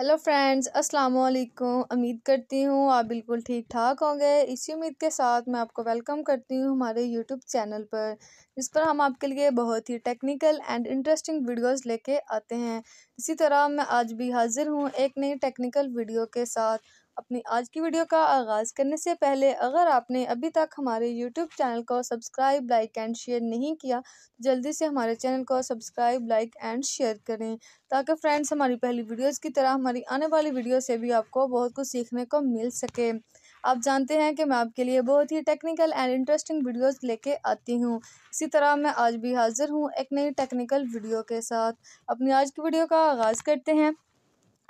hello friends अस्सलाम वालेकुम उम्मीद करती हूँ आप बिल्कुल ठीक ठाक होंगे इसी उम्मीद के साथ मैं आपको वेलकम करती हूँ हमारे यूट्यूब चैनल पर जिस पर हम आपके लिए बहुत ही टेक्निकल एंड इंटरेस्टिंग वीडियोस लेके आते हैं इसी तरह मैं आज भी हाजिर हूँ एक नई टेक्निकल वीडियो के साथ अपनी आज की वीडियो का आगाज़ करने से पहले अगर आपने अभी तक हमारे यूट्यूब चैनल को सब्सक्राइब लाइक एंड शेयर नहीं किया तो जल्दी से हमारे चैनल को सब्सक्राइब लाइक एंड शेयर करें ताकि फ्रेंड्स हमारी पहली वीडियोज़ की तरह हमारी आने वाली वीडियो से भी आपको बहुत कुछ सीखने को मिल सके आप जानते हैं कि मैं आपके लिए बहुत ही टेक्निकल एंड इंटरेस्टिंग वीडियोस लेके आती हूँ इसी तरह मैं आज भी हाजिर हूँ एक नई टेक्निकल वीडियो के साथ अपनी आज की वीडियो का आगाज़ करते हैं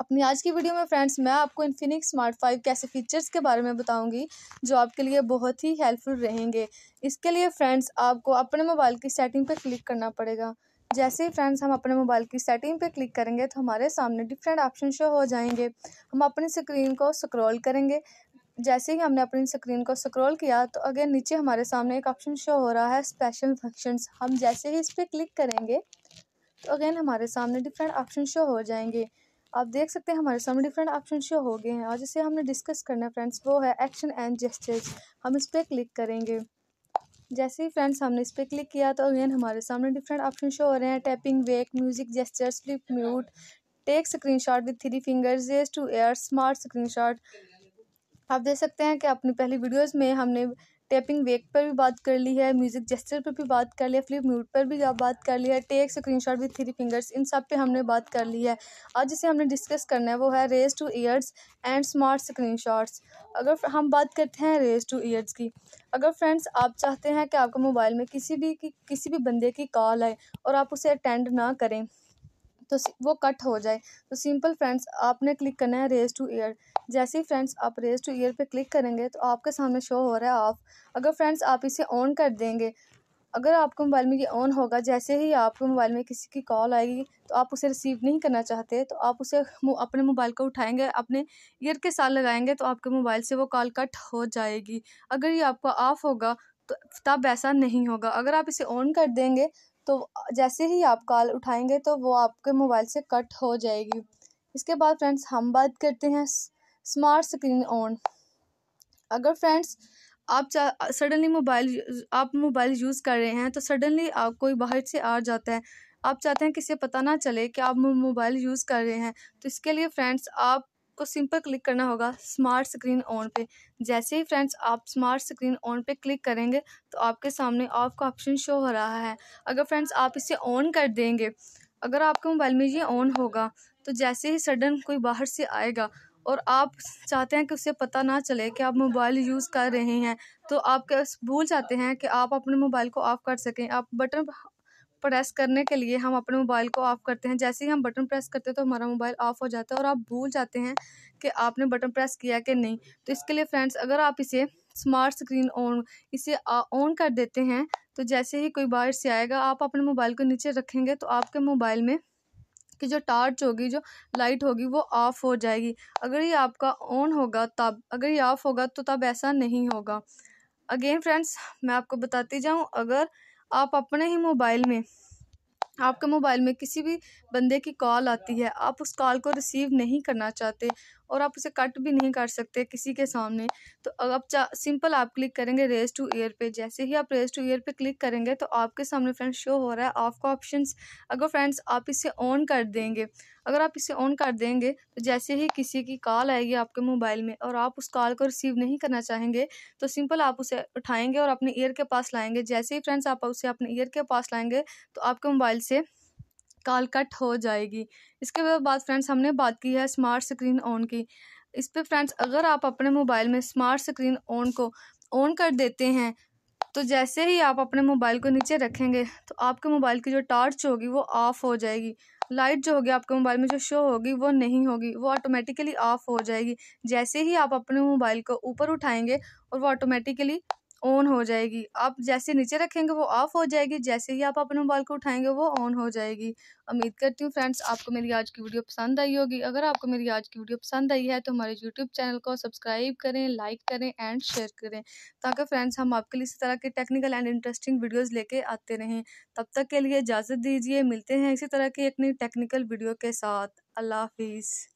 अपनी आज की वीडियो में फ्रेंड्स मैं आपको इन्फिनिक्स स्मार्ट फाइव के ऐसे फीचर्स के बारे में बताऊंगी जो आपके लिए बहुत ही हेल्पफुल रहेंगे इसके लिए फ्रेंड्स आपको अपने मोबाइल की सेटिंग पर क्लिक करना पड़ेगा जैसे ही फ्रेंड्स हम अपने मोबाइल की सेटिंग पर क्लिक करेंगे तो हमारे सामने डिफरेंट ऑप्शन शो हो जाएंगे हम अपनी स्क्रीन को स्क्रॉल करेंगे जैसे ही हमने अपनी स्क्रीन को स्क्रॉल किया तो अगेन नीचे हमारे सामने एक ऑप्शन शो हो रहा है स्पेशल फंक्शंस हम जैसे ही इस पर क्लिक करेंगे तो अगेन हमारे सामने डिफरेंट ऑप्शन शो हो जाएंगे आप देख सकते हैं हमारे सामने डिफरेंट ऑप्शन शो हो गए हैं और जिसे हमने डिस्कस करना है फ्रेंड्स वो है एक्शन एंड जेस्टर्स हम इस पर क्लिक करेंगे जैसे ही फ्रेंड्स हमने इस पर क्लिक किया तो अगेन हमारे सामने डिफरेंट ऑप्शन शो हो रहे हैं tapping wake music gestures flip mute take screenshot with three fingers जेस टू एयर स्मार्ट स्क्रीनशॉट आप देख सकते हैं कि अपनी पहली वीडियोस में हमने टैपिंग वेक पर भी बात कर ली है म्यूज़िक जेस्टर पर भी बात कर लिया फ्लिप म्यूट पर भी बात कर ली है take screenshot with three fingers इन सब पे हमने बात कर ली है आज जिसे हमने डिस्कस करना है वो है raise to ears and smart screenshots अगर हम बात करते हैं रेस टू ईयर्स की अगर फ्रेंड्स आप चाहते हैं कि आपके मोबाइल में किसी भी कि, किसी भी बंदे की कॉल आए और आप उसे अटेंड ना करें तो वो कट हो जाए तो सिंपल फ्रेंड्स आपने क्लिक करना है रेज टू ईयर जैसे ही फ्रेंड्स आप रेज टू ईयर पे क्लिक करेंगे तो आपके सामने शो हो रहा है ऑफ अगर फ्रेंड्स आप इसे ऑन कर देंगे अगर आपके मोबाइल में ये ऑन होगा जैसे ही आपके मोबाइल में किसी की कॉल आएगी तो आप उसे रिसीव नहीं करना चाहते तो आप उसे अपने मोबाइल को उठाएंगे अपने ईयर के साथ लगाएंगे तो आपके मोबाइल से वो कॉल कट हो जाएगी अगर ये आपका ऑफ होगा तो तब ऐसा नहीं होगा अगर आप इसे ऑन कर देंगे तो जैसे ही आप कॉल उठाएंगे तो वो आपके मोबाइल से कट हो जाएगी इसके बाद फ्रेंड्स हम बात करते हैं स्मार्ट स्क्रीन ऑन अगर फ्रेंड्स आप सडनली मोबाइल आप मोबाइल यूज़ कर रहे हैं तो सडनली आप कोई बाहर से आ जाता है आप चाहते हैं किसी पता ना चले कि आप मोबाइल यूज़ कर रहे हैं तो इसके लिए फ्रेंड्स आप आपको सिंपल क्लिक करना होगा स्मार्ट स्क्रीन ऑन पे जैसे ही फ्रेंड्स आप स्मार्ट स्क्रीन ऑन पे क्लिक करेंगे तो आपके सामने ऑफ का ऑप्शन शो हो रहा है अगर फ्रेंड्स आप इसे ऑन कर देंगे अगर आपके मोबाइल में ये ऑन होगा तो जैसे ही सडन कोई बाहर से आएगा और आप चाहते हैं कि उसे पता ना चले कि आप मोबाइल यूज़ कर रहे हैं तो आप भूल जाते हैं कि आप अपने मोबाइल को ऑफ़ कर सकें आप बटन प्रेस करने के लिए हम अपने मोबाइल को ऑफ़ करते हैं जैसे ही हम बटन प्रेस करते हैं तो हमारा मोबाइल ऑफ़ हो जाता है और आप भूल जाते हैं कि आपने बटन प्रेस किया कि नहीं तो इसके लिए फ्रेंड्स अगर आप इसे स्मार्ट स्क्रीन ऑन इसे ऑन कर देते हैं तो जैसे ही कोई बाहर से आएगा आप अपने मोबाइल को नीचे रखेंगे तो आपके मोबाइल में कि जो टार्च होगी जो लाइट होगी वो ऑफ़ हो जाएगी अगर ये आपका ऑन होगा तब अगर ये ऑफ़ होगा तो तब ऐसा नहीं होगा अगेन फ्रेंड्स मैं आपको बताती जाऊँ अगर आप अपने ही मोबाइल में आपके मोबाइल में किसी भी बंदे की कॉल आती है आप उस कॉल को रिसीव नहीं करना चाहते और आप उसे कट भी नहीं कर सकते किसी के सामने तो अब सिंपल आप क्लिक करेंगे रेज टू ईयर पे जैसे ही आप रेज टू ईयर पे क्लिक करेंगे तो आपके सामने फ्रेंड्स शो हो रहा है आपका ऑप्शन अगर फ्रेंड्स आप इसे ऑन कर देंगे अगर आप इसे ऑन कर देंगे तो जैसे ही किसी की कॉल आएगी आपके मोबाइल में और आप उस कॉल को रिसीव नहीं करना चाहेंगे तो सिंपल आप उसे उठाएंगे और अपने ईयर के पास लाएंगे जैसे ही फ्रेंड्स आप उसे अपने ईयर के पास लाएंगे तो आपके मोबाइल से तत्काल कट हो जाएगी इसके बाद फ्रेंड्स हमने बात की है स्मार्ट स्क्रीन ऑन की इस पर फ्रेंड्स अगर आप अपने मोबाइल में स्मार्ट स्क्रीन ऑन को ऑन कर देते हैं तो जैसे ही आप अपने मोबाइल को नीचे रखेंगे तो आपके मोबाइल की जो टार्च होगी वो ऑफ़ हो जाएगी लाइट जो होगी आपके मोबाइल में जो शो होगी वो नहीं होगी वो ऑटोमेटिकली ऑफ़ हो जाएगी जैसे ही आप अपने मोबाइल को ऊपर उठाएंगे और वो ऑटोमेटिकली ऑन हो जाएगी आप जैसे नीचे रखेंगे वो ऑफ़ हो जाएगी जैसे ही आप अपने मोबाइल को उठाएंगे वो ऑन हो जाएगी उम्मीद करती हूँ फ्रेंड्स आपको मेरी आज की वीडियो पसंद आई होगी अगर आपको मेरी आज की वीडियो पसंद आई है तो हमारे यूट्यूब चैनल को सब्सक्राइब करें लाइक करें एंड शेयर करें ताकि फ्रेंड्स हम आपके लिए इस तरह के टेक्निकल एंड इंटरेस्टिंग वीडियोज़ लेके आते रहें तब तक के लिए इजाज़त दीजिए मिलते हैं इसी तरह की एक नई टेक्निकल वीडियो के साथ अल्लाह हाफिज़